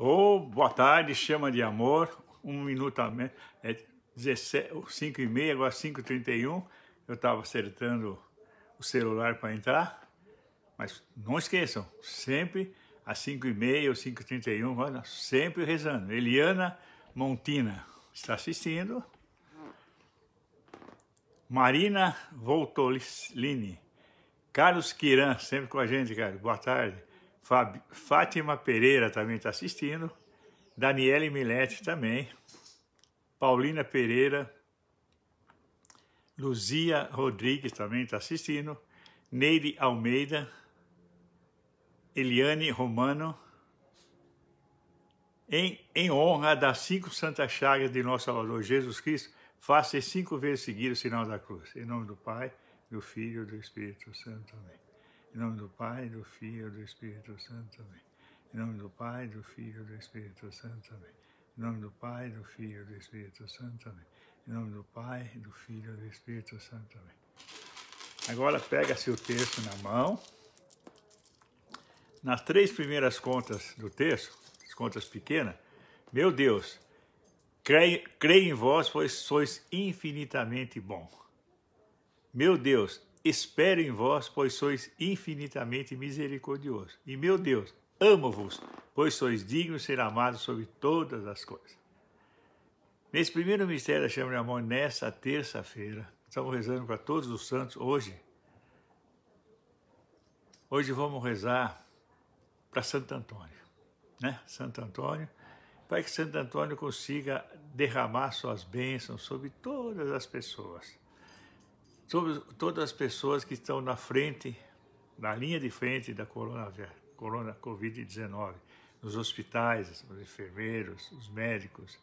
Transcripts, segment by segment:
Ou boa tarde, chama de amor, um minuto a menos, é 5 e meia, agora 5 e 31, eu estava acertando o celular para entrar, mas não esqueçam, sempre às 5 e meia ou 5 e 31, olha, sempre rezando. Eliana Montina está assistindo. Marina Voltolini. Carlos Quiran, sempre com a gente, cara. Boa tarde. Fab... Fátima Pereira também está assistindo. Daniele Milete também. Paulina Pereira. Luzia Rodrigues também está assistindo. Neide Almeida. Eliane Romano. Em, em honra das cinco santas chagas de nosso Salvador Jesus Cristo, faça cinco vezes seguir o sinal da cruz. Em nome do Pai, do Filho e do Espírito Santo. Amém. Em nome do Pai, do Filho e do Espírito Santo. Amém. Em nome do Pai, do Filho e do Espírito Santo. Amém. Em nome do Pai, do Filho e do Espírito Santo. Amém. Em nome do Pai, do Filho e do Espírito Santo. Amém. Agora pega-se o texto na mão. Nas três primeiras contas do texto, as contas pequenas, meu Deus, creio, creio em vós, pois sois infinitamente bom. Meu Deus, espero em vós, pois sois infinitamente misericordioso. E meu Deus, amo-vos, pois sois dignos de ser amados sobre todas as coisas. Nesse primeiro mistério da chama de amor, nessa terça-feira, estamos rezando para todos os santos hoje. Hoje vamos rezar para Santo Antônio, né? Santo Antônio, para que Santo Antônio consiga derramar suas bênçãos sobre todas as pessoas sobre todas as pessoas que estão na frente, na linha de frente da corona Covid-19, nos hospitais, os enfermeiros, os médicos,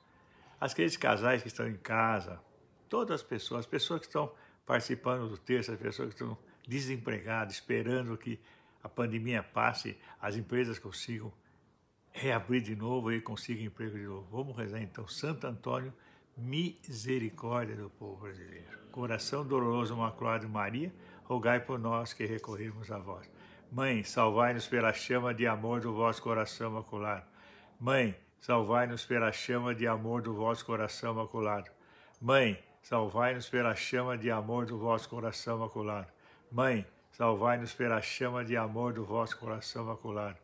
aqueles casais que estão em casa, todas as pessoas, as pessoas que estão participando do texto, as pessoas que estão desempregadas, esperando que a pandemia passe, as empresas consigam reabrir de novo e consigam emprego de novo. Vamos rezar então, Santo Antônio misericórdia do povo brasileiro. Coração doloroso maculado de Maria, rogai por nós que recorremos a vós. Mãe, salvai-nos pela chama de amor do vosso coração maculado. Mãe, salvai-nos pela chama de amor do vosso coração maculado. Mãe, salvai-nos pela chama de amor do vosso coração maculado. Mãe, salvai-nos pela chama de amor do vosso coração maculado.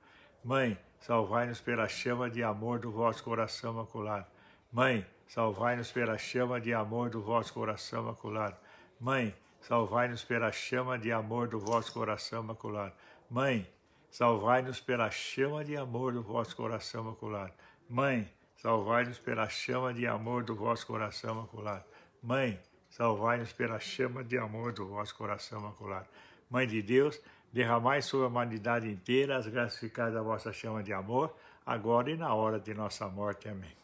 Mãe, salvai-nos pela chama de amor do vosso coração maculado. Mãe, salvai-nos pela chama de amor do vosso coração maculado. Mãe, salvai-nos pela chama de amor do vosso coração maculado. Mãe, salvai-nos pela chama de amor do vosso coração maculado. Mãe, salvai-nos pela chama de amor do vosso coração maculado. Mãe, salvai-nos pela chama de amor do vosso coração maculado. Mãe de Deus, derramai sobre a humanidade inteira as graças ficais da vossa chama de amor, agora e na hora de nossa morte. Amém.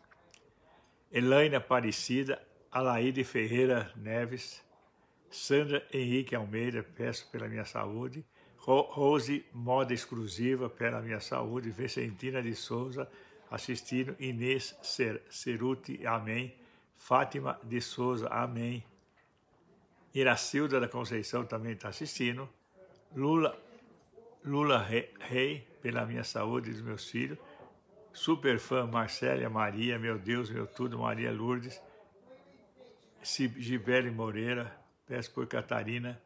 Elaine Aparecida, Alaide Ferreira Neves, Sandra Henrique Almeida, peço pela minha saúde, Rose Moda Exclusiva, pela minha saúde, Vicentina de Souza, assistindo Inês Cer Ceruti, amém, Fátima de Souza, amém, Iracilda da Conceição também está assistindo, Lula, Lula Rei, pela minha saúde e dos meus filhos, superfã Marcélia Maria, meu Deus, meu tudo, Maria Lourdes, Gibele Moreira, peço por Catarina,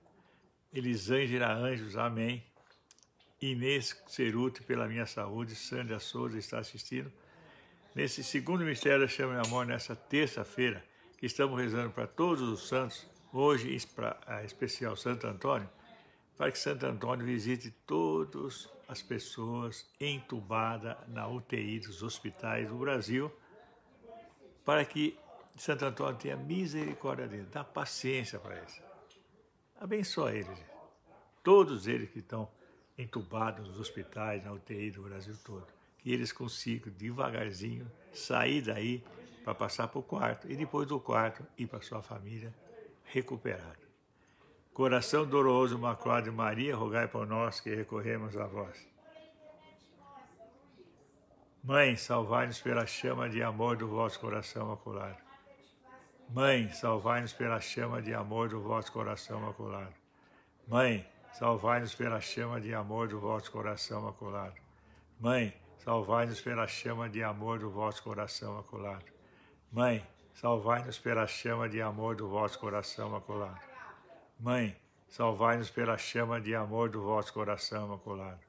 Elisângela Anjos, amém. Inês Ceruti, pela minha saúde, Sandra Souza está assistindo. Nesse segundo mistério da Chama de Amor, nessa terça-feira, que estamos rezando para todos os santos, hoje para especial Santo Antônio, para que Santo Antônio visite todas as pessoas entubadas na UTI dos hospitais do Brasil, para que Santo Antônio tenha misericórdia dele, dá paciência para eles. Abençoa eles, todos eles que estão entubados nos hospitais, na UTI do Brasil todo. Que eles consigam devagarzinho sair daí para passar para o quarto e depois do quarto ir para sua família recuperada. Coração doloroso, maculado de Maria, rogai por nós que recorremos a vós. Mãe, salvai-nos pela chama de amor do vosso coração maculado. Mãe, salvai-nos pela chama de amor do vosso coração maculado. Mãe, salvai-nos pela chama de amor do vosso coração maculado. Mãe, salvai-nos pela chama de amor do vosso coração maculado. Mãe, salvai-nos pela chama de amor do vosso coração maculado. Mãe, salvai-nos pela chama de amor do vosso coração imaculado.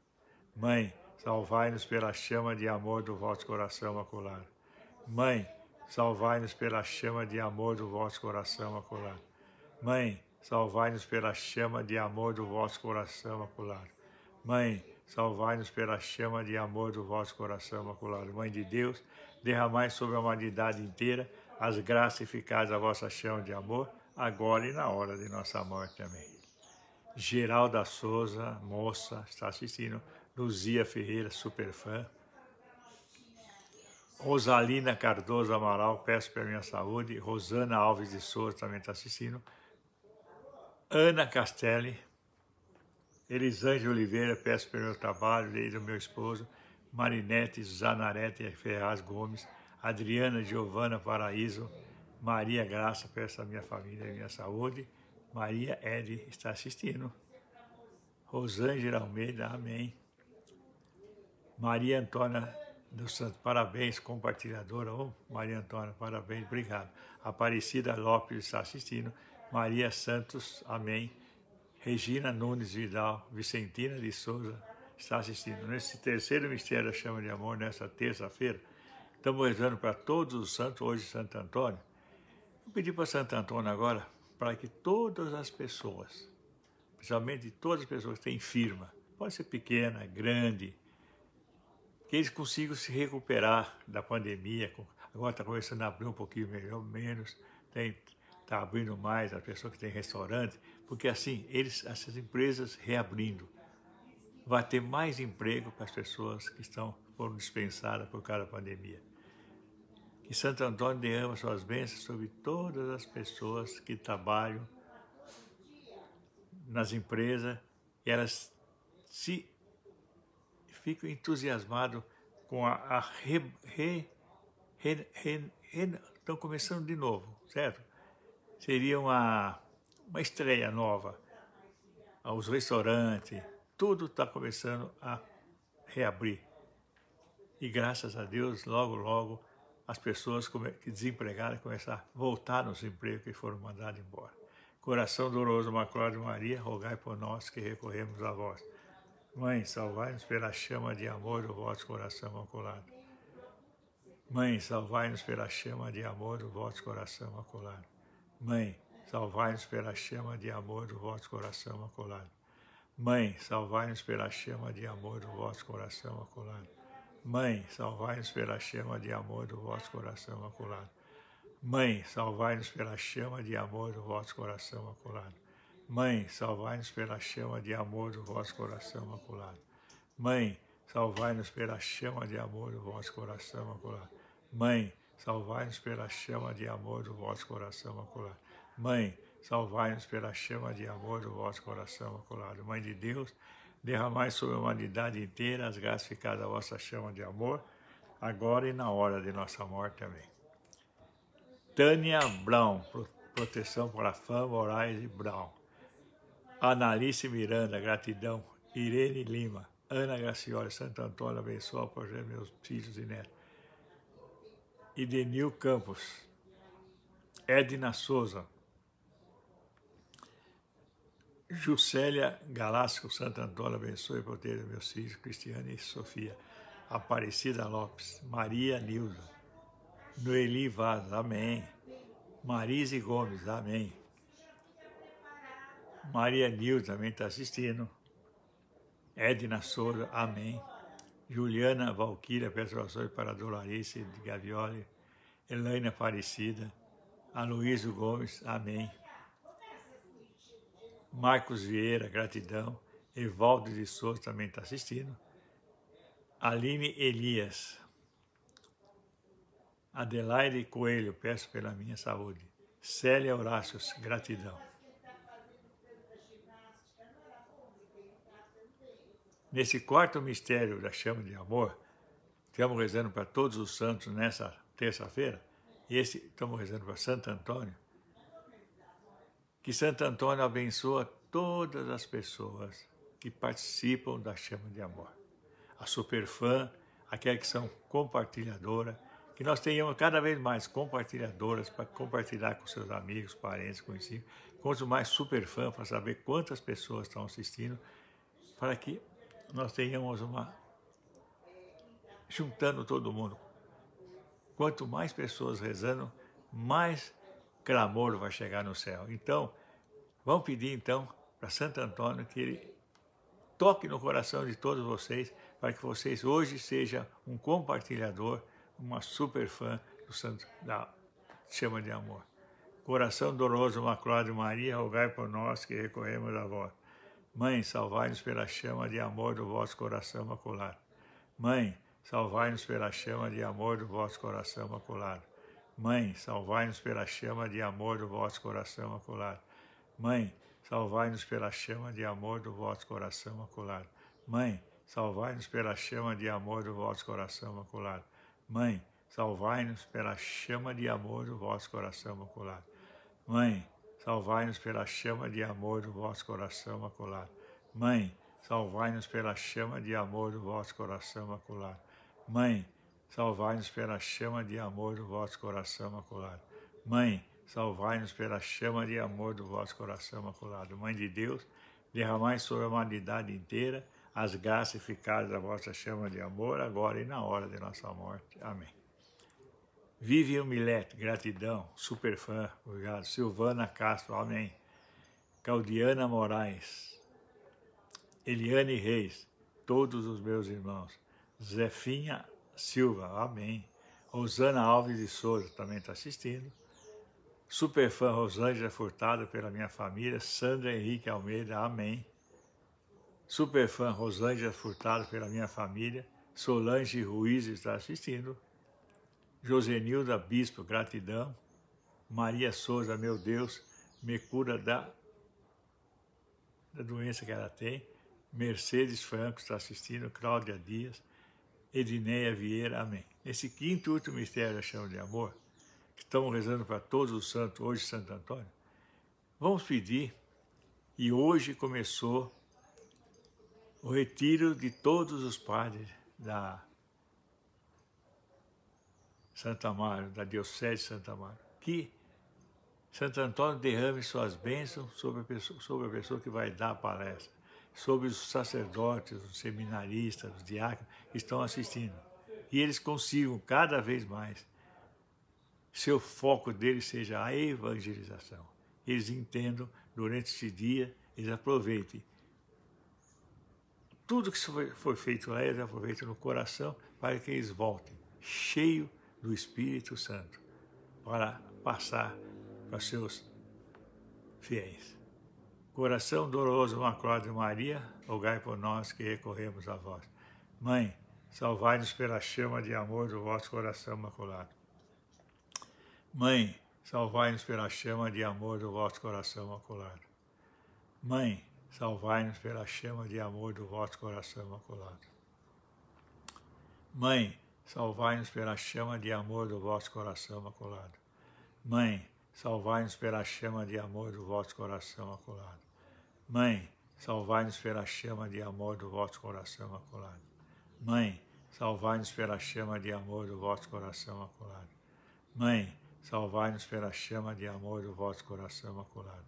Mãe, salvai-nos pela chama de amor do vosso coração imaculado. Mãe, salvai-nos pela chama de amor do vosso coração imaculado. Mãe, salvai-nos pela chama de amor do vosso coração imaculado. Mãe, salvai-nos pela chama de amor do vosso coração imaculado. Mãe de Deus, derramai sobre a humanidade inteira as graças eficazes da vossa chama de amor agora e na hora de nossa morte. Amém. Geralda Souza, moça, está assistindo. Luzia Ferreira, superfã. Rosalina Cardoso Amaral, peço pela minha saúde. Rosana Alves de Souza também está assistindo. Ana Castelli. Elisângela Oliveira, peço pelo meu trabalho, desde o meu esposo. Marinete Zanarete Ferraz Gomes. Adriana Giovana Paraíso. Maria Graça, peço a minha família e minha saúde. Maria é Ed está assistindo. Rosângela Almeida, amém. Maria Antônia do Santo, parabéns, compartilhadora. Oh, Maria Antônia, parabéns, obrigado. Aparecida Lopes está assistindo. Maria Santos, amém. Regina Nunes Vidal, Vicentina de Souza está assistindo. Nesse terceiro mistério da chama de amor, nessa terça-feira, estamos rezando para todos os santos, hoje Santo Antônio Vou pedir para Santo Antônio agora para que todas as pessoas, principalmente todas as pessoas que têm firma, pode ser pequena, grande, que eles consigam se recuperar da pandemia. Agora está começando a abrir um pouquinho melhor, menos, está abrindo mais a pessoa que tem restaurante, porque assim, eles, essas empresas reabrindo, vai ter mais emprego para as pessoas que estão foram dispensadas por causa da pandemia. Que Santo Antônio ama suas bênçãos sobre todas as pessoas que trabalham nas empresas e elas se ficam entusiasmadas com a, a re, re, re, re, re, estão começando de novo, certo? Seria uma, uma estreia nova. Os restaurantes, tudo está começando a reabrir. E graças a Deus, logo, logo, as pessoas que desempregadas começaram a voltar nos empregos que foram mandados embora. Coração doloroso, Maculado Maria, rogai por nós que recorremos a vós. Mãe, salvai-nos pela chama de amor do vosso coração maculado. Mãe, salvai-nos pela chama de amor do vosso coração maculado. Mãe, salvai-nos pela chama de amor do vosso coração maculado. Mãe, salvai-nos pela chama de amor do vosso coração maculado. Mãe, salvai-nos pela chama de amor do vosso coração maculado. Mãe, salvai-nos pela chama de amor do vosso coração maculado. Mãe, salvai-nos pela chama de amor do vosso coração maculado. Mãe, salvai-nos pela chama de amor do vosso coração maculado. Mãe, salvai-nos pela chama de amor do vosso coração maculado. Mãe, salvai-nos pela chama de amor do vosso coração maculado. Mãe de Deus, derramai sobre a humanidade inteira as ficadas da vossa chama de amor, agora e na hora de nossa morte. Amém. Tânia Brown, proteção para a fama, Moraes e Brown. Analice Miranda, gratidão. Irene Lima, Ana Gracioli, Santo Antônio, abençoa por meus filhos e netos. Idenil Campos, Edna Souza, Juscelia Galasco, Santo Antônio, abençoe e proteja meus filhos, Cristiane e Sofia. Aparecida Lopes, Maria Nilda, Noeli Vaz, amém. Marise Gomes, amém. Maria Nilda também está assistindo. Edna Souza, amém. Juliana Valquíria, peço orações para Dolarice Gavioli, Elaine Aparecida, Aloísio Gomes, amém. Marcos Vieira, gratidão. Evaldo de Souza também está assistindo. Aline Elias. Adelaide Coelho, peço pela minha saúde. Célia Horácios, gratidão. Nesse quarto mistério da chama de amor, estamos rezando para todos os santos nessa terça-feira. Esse estamos rezando para Santo Antônio, que Santo Antônio abençoa todas as pessoas que participam da chama de amor. A superfã, aquela que são compartilhadora, que nós tenhamos cada vez mais compartilhadoras para compartilhar com seus amigos, parentes, conhecidos. Quanto mais superfã para saber quantas pessoas estão assistindo, para que nós tenhamos uma juntando todo mundo. Quanto mais pessoas rezando, mais clamor vai chegar no céu. Então, vamos pedir então para Santo Antônio que ele toque no coração de todos vocês, para que vocês hoje sejam um compartilhador, uma super fã do Santo, da Chama de Amor. Coração doloroso, Maculado Maria, rogai por nós que recorremos a vós. Mãe, salvai-nos pela chama de amor do vosso coração maculado. Mãe, salvai-nos pela chama de amor do vosso coração maculado. Mãe, salvai-nos pela chama de amor do vosso coração macular. Mãe, salvai-nos pela chama de amor do vosso coração macular. Mãe, salvai-nos pela chama de amor do vosso coração macular. Mãe, salvai-nos pela chama de amor do vosso coração macular. Mãe, salvai-nos pela chama de amor do vosso coração macular. Mãe, salvai-nos pela chama de amor do vosso coração maculado. Mãe, salvai-nos pela chama de amor do vosso coração maculado. Mãe, salvai-nos pela chama de amor do vosso coração maculado. Mãe de Deus, derramai sobre a humanidade inteira as graças eficazes da vossa chama de amor, agora e na hora de nossa morte. Amém. Vivian Milete, gratidão, superfã, obrigado. Silvana Castro, amém. Caldiana Moraes, Eliane Reis, todos os meus irmãos. Zefinha Silva, amém. Rosana Alves de Souza também está assistindo. Superfã Rosângela Furtado pela minha família. Sandra Henrique Almeida, amém. Superfã Rosângela Furtado pela minha família. Solange Ruiz está assistindo. Josenilda Bispo, gratidão. Maria Souza, meu Deus, me cura da, da doença que ela tem. Mercedes Franco está assistindo. Cláudia Dias. Edneia Vieira. Amém. Nesse quinto e último mistério da chama de amor, que estamos rezando para todos os santos, hoje Santo Antônio, vamos pedir, e hoje começou o retiro de todos os padres da Santa Amaro, da Diocese de Santa Amaro, que Santo Antônio derrame suas bênçãos sobre a pessoa, sobre a pessoa que vai dar a palestra sobre os sacerdotes, os seminaristas, os diáconos que estão assistindo. E eles consigam cada vez mais seu foco deles seja a evangelização. Eles entendam durante esse dia, eles aproveitem. Tudo que foi feito lá, eles aproveitam no coração para que eles voltem cheio do Espírito Santo para passar para seus fiéis. Coração doloroso, Macró de Maria, rogai por nós que recorremos a vós. Mãe, salvai-nos pela chama de amor do vosso coração maculado. Mãe, salvai-nos pela chama de amor do vosso coração maculado. Mãe, salvai-nos pela chama de amor do vosso coração maculado. Mãe, salvai-nos pela chama de amor do vosso coração maculado. Mãe, salvai-nos pela chama de amor do vosso coração acolado. Mãe, salvai-nos pela chama de amor do vosso coração acolado. Mãe, salvai-nos pela chama de amor do vosso coração acolado. Mãe, salvai-nos pela chama de amor do vosso coração acolado.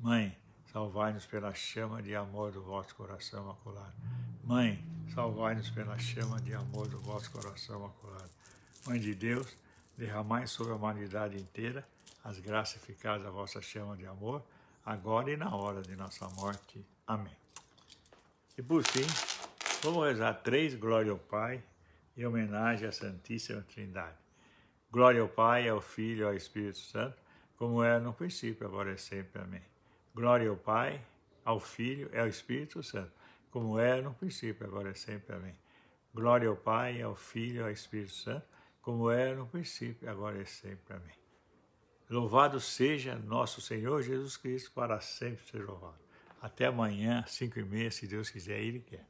Mãe, salvai-nos pela chama de amor do vosso coração acolado. Mãe, salvai-nos pela chama de amor do vosso coração acolado. Mãe de Deus, derramai sobre a humanidade inteira as graças eficazes da vossa chama de amor, agora e na hora de nossa morte. Amém. E por fim, vamos rezar três Glória ao Pai e homenagem à Santíssima Trindade. Glória ao Pai, ao Filho e ao Espírito Santo, como era no princípio, agora e é sempre. Amém. Glória ao Pai, ao Filho e ao Espírito Santo, como era no princípio, agora e é sempre. Amém. Glória ao Pai, ao Filho e ao Espírito Santo, como era no princípio, agora e é sempre. Amém. Louvado seja nosso Senhor Jesus Cristo, para sempre seja louvado. Até amanhã, cinco e meia, se Deus quiser, Ele quer.